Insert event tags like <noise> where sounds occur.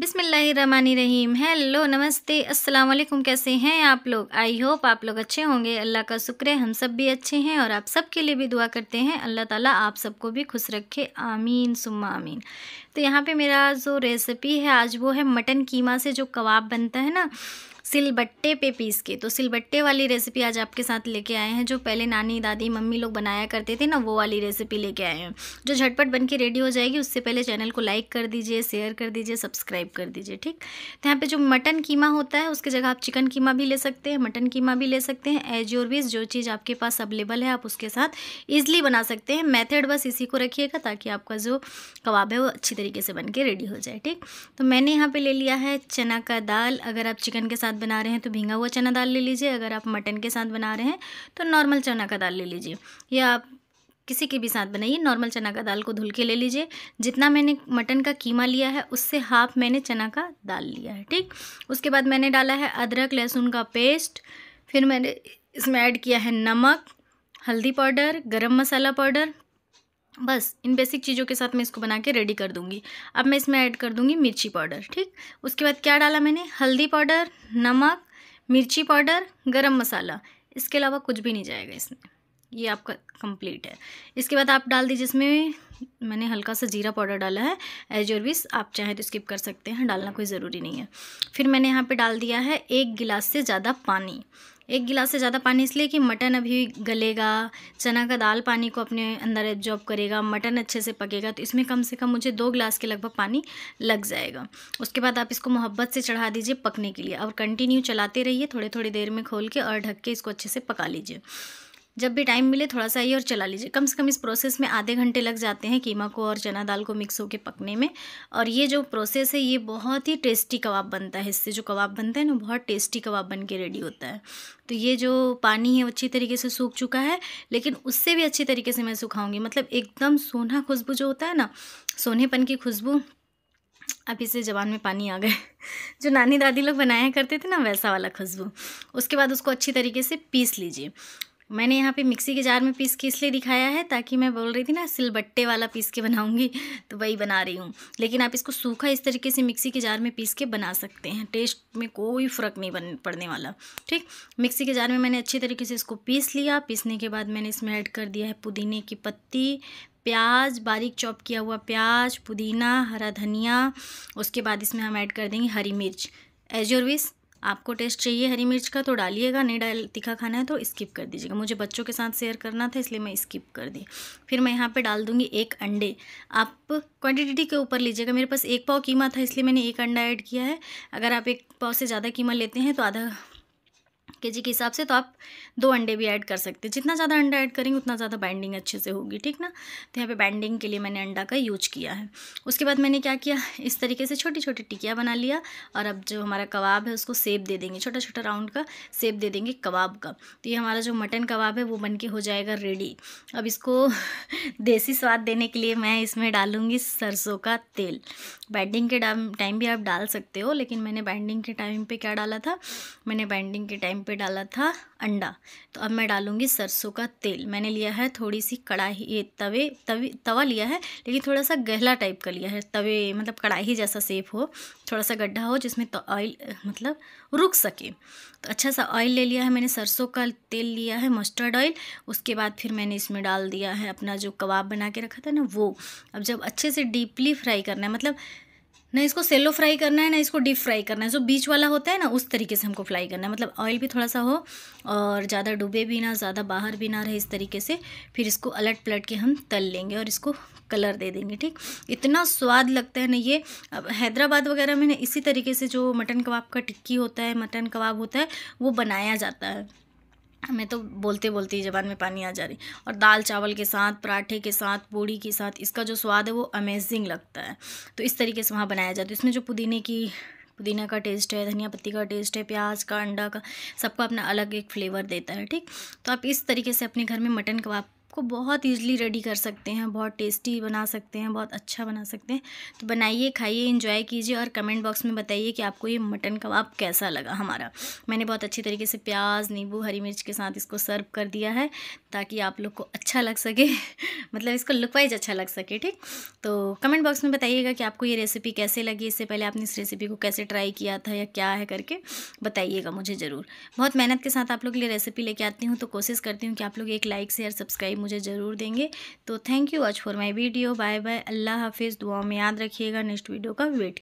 बिसमीम हेलो नमस्ते अस्सलाम वालेकुम कैसे हैं आप लोग आई होप आप लोग अच्छे होंगे अल्लाह का शुक्र है हम सब भी अच्छे हैं और आप सब के लिए भी दुआ करते हैं अल्लाह ताला आप सबको भी खुश रखे आमीन सुम्मा आमीन तो यहाँ पे मेरा जो रेसिपी है आज वो है मटन कीमा से जो कबाब बनता है ना सिलबट्टे पे पीस के तो सिलबट्टे वाली रेसिपी आज आपके साथ लेके आए हैं जो पहले नानी दादी मम्मी लोग बनाया करते थे ना वो वाली रेसिपी लेके आए हैं जो झटपट बन के रेडी हो जाएगी उससे पहले चैनल को लाइक कर दीजिए शेयर कर दीजिए सब्सक्राइब कर दीजिए ठीक तो यहाँ पर जो मटन कीमा होता है उसकी जगह आप चिकन कीमा भी ले सकते हैं मटन कीमा भी ले सकते हैं एज योरवीज जो चीज़ आपके पास अवेलेबल है आप उसके साथ ईजिली बना सकते हैं मैथड बस इसी को रखिएगा ताकि आपका जो कबाब है वो अच्छी तरीके से बन के रेडी हो जाए ठीक तो मैंने यहाँ पर ले लिया है चना का दाल अगर आप चिकन के साथ साथ बना रहे हैं तो भींगा हुआ चना दाल ले लीजिए अगर आप मटन के साथ बना रहे हैं तो नॉर्मल चना का दाल ले लीजिए या आप किसी के भी साथ बनाइए नॉर्मल चना का दाल को धुल के ले लीजिए जितना मैंने मटन का कीमा लिया है उससे हाफ मैंने चना का दाल लिया है ठीक उसके बाद मैंने डाला है अदरक लहसुन का पेस्ट फिर मैंने इसमें ऐड किया है नमक हल्दी पाउडर गरम मसाला पाउडर बस इन बेसिक चीज़ों के साथ मैं इसको बना के रेडी कर दूंगी अब मैं इसमें ऐड कर दूंगी मिर्ची पाउडर ठीक उसके बाद क्या डाला मैंने हल्दी पाउडर नमक मिर्ची पाउडर गरम मसाला इसके अलावा कुछ भी नहीं जाएगा इसमें ये आपका कंप्लीट है इसके बाद आप डाल दीजिए इसमें मैंने हल्का सा जीरा पाउडर डाला है एज विस आप चाहें तो स्किप कर सकते हैं डालना कोई ज़रूरी नहीं है फिर मैंने यहाँ पर डाल दिया है एक गिलास से ज़्यादा पानी एक गिलास से ज़्यादा पानी इसलिए कि मटन अभी गलेगा चना का दाल पानी को अपने अंदर एब्जॉर्ब करेगा मटन अच्छे से पकेगा तो इसमें कम से कम मुझे दो गिलास के लगभग पानी लग जाएगा उसके बाद आप इसको मोहब्बत से चढ़ा दीजिए पकने के लिए और कंटिन्यू चलाते रहिए थोड़े थोड़ी देर में खोल के और ढक के इसको अच्छे से पका लीजिए जब भी टाइम मिले थोड़ा सा ये और चला लीजिए कम से कम इस प्रोसेस में आधे घंटे लग जाते हैं कीमा को और चना दाल को मिक्स होकर पकने में और ये जो प्रोसेस है ये बहुत ही टेस्टी कबाब बनता है इससे जो कबाब बनता है ना बहुत टेस्टी कबाब बन के रेडी होता है तो ये जो पानी है अच्छी तरीके से सूख चुका है लेकिन उससे भी अच्छी तरीके से मैं सुखाऊंगी मतलब एकदम सोना खुशबू जो होता है ना सोनेपन की खुशबू अब इसे जबान में पानी आ गए <laughs> जो नानी दादी लोग बनाया करते थे ना वैसा वाला खुशबू उसके बाद उसको अच्छी तरीके से पीस लीजिए मैंने यहाँ पे मिक्सी के जार में पीस के इसलिए दिखाया है ताकि मैं बोल रही थी ना सिलबट्टे वाला पीस के बनाऊँगी <laughs> तो वही बना रही हूँ लेकिन आप इसको सूखा इस तरीके से मिक्सी के जार में पीस के बना सकते हैं टेस्ट में कोई फ़र्क नहीं बन पड़ने वाला ठीक मिक्सी के जार में मैंने अच्छे तरीके से इसको पीस लिया पीसने के बाद मैंने इसमें ऐड कर दिया है पुदीने की पत्ती प्याज बारीक चॉप किया हुआ प्याज पुदीना हरा धनिया उसके बाद इसमें हम ऐड कर देंगे हरी मिर्च एजोरविस आपको टेस्ट चाहिए हरी मिर्च का तो डालिएगा नहीं डाल तीखा खाना है तो स्किप कर दीजिएगा मुझे बच्चों के साथ शेयर करना था इसलिए मैं स्किप कर दी फिर मैं यहाँ पर डाल दूँगी एक अंडे आप क्वांटिटी के ऊपर लीजिएगा मेरे पास एक पाव कीमा था इसलिए मैंने एक अंडा ऐड किया है अगर आप एक पाव से ज़्यादा कीमा लेते हैं तो आधा के जी के हिसाब से तो आप दो अंडे भी ऐड कर सकते हैं जितना ज़्यादा अंडा ऐड करेंगे उतना ज़्यादा बाइंडिंग अच्छे से होगी ठीक ना तो यहाँ पे बाइंडिंग के लिए मैंने अंडा का यूज किया है उसके बाद मैंने क्या किया इस तरीके से छोटी छोटी टिकिया बना लिया और अब जो हमारा कबाब है उसको सेब दे देंगे छोटा छोटा राउंड का सेब दे देंगे कबाब का तो ये हमारा जो मटन कबाब है वो बन के हो जाएगा रेडी अब इसको <laughs> देसी स्वाद देने के लिए मैं इसमें डालूँगी सरसों का तेल बाइंडिंग के टाइम भी आप डाल सकते हो लेकिन मैंने बाइंडिंग के टाइम पर क्या डाला था मैंने बाइंडिंग के टाइम पर डाला था अंडा तो अब मैं डालूँगी सरसों का तेल मैंने लिया है थोड़ी सी कढ़ाई ये तवे तवे तवा लिया है लेकिन थोड़ा सा गहला टाइप का लिया है तवे मतलब कढ़ाई जैसा सेफ हो थोड़ा सा गड्ढा हो जिसमें तो ऑयल मतलब रुक सके तो अच्छा सा ऑयल ले लिया है मैंने सरसों का तेल लिया है मस्टर्ड ऑयल उसके बाद फिर मैंने इसमें डाल दिया है अपना जो कबाब बना के रखा था ना वो अब जब अच्छे से डीपली फ्राई करना है मतलब ना इसको सेलो फ्राई करना है ना इसको डीप फ्राई करना है जो बीच वाला होता है ना उस तरीके से हमको फ्राई करना है मतलब ऑयल भी थोड़ा सा हो और ज़्यादा डूबे भी ना ज़्यादा बाहर भी ना रहे इस तरीके से फिर इसको अलट पलट के हम तल लेंगे और इसको कलर दे देंगे ठीक इतना स्वाद लगता है ना ये अब हैदराबाद वगैरह में ना इसी तरीके से जो मटन कबाब का टिक्की होता है मटन कबाब होता है वो बनाया जाता है मैं तो बोलते बोलते ही जबान में पानी आ जा रही और दाल चावल के साथ पराठे के साथ पूड़ी के साथ इसका जो स्वाद है वो अमेजिंग लगता है तो इस तरीके से वहाँ बनाया जाता है इसमें जो पुदीने की पुदीना का टेस्ट है धनिया पत्ती का टेस्ट है प्याज का अंडा का सबका अपना अलग एक फ्लेवर देता है ठीक तो आप इस तरीके से अपने घर में मटन कबाब आपको बहुत ईजिली रेडी कर सकते हैं बहुत टेस्टी बना सकते हैं बहुत अच्छा बना सकते हैं तो बनाइए खाइए इन्जॉय कीजिए और कमेंट बॉक्स में बताइए कि आपको ये मटन कबाब कैसा लगा हमारा मैंने बहुत अच्छी तरीके से प्याज नींबू हरी मिर्च के साथ इसको सर्व कर दिया है ताकि आप लोग को अच्छा लग सके <laughs> मतलब इसको लुक वाइज अच्छा लग सके ठीक तो कमेंट बॉक्स में बताइएगा कि आपको ये रेसिपी कैसे लगी इससे पहले आपने इस रेसिपी को कैसे ट्राई किया था या क्या है करके बताइएगा मुझे ज़रूर बहुत मेहनत के साथ आप लोग लिए रेसिपी लेके आती हूँ तो कोशिश करती हूँ कि आप लोग एक लाइक शेयर सब्सक्राइब मुझे ज़रूर देंगे तो thank you watch for my video bye bye अल्लाह हाफिज़ दुआ में याद रखिएगा नेक्स्ट वीडियो का वेट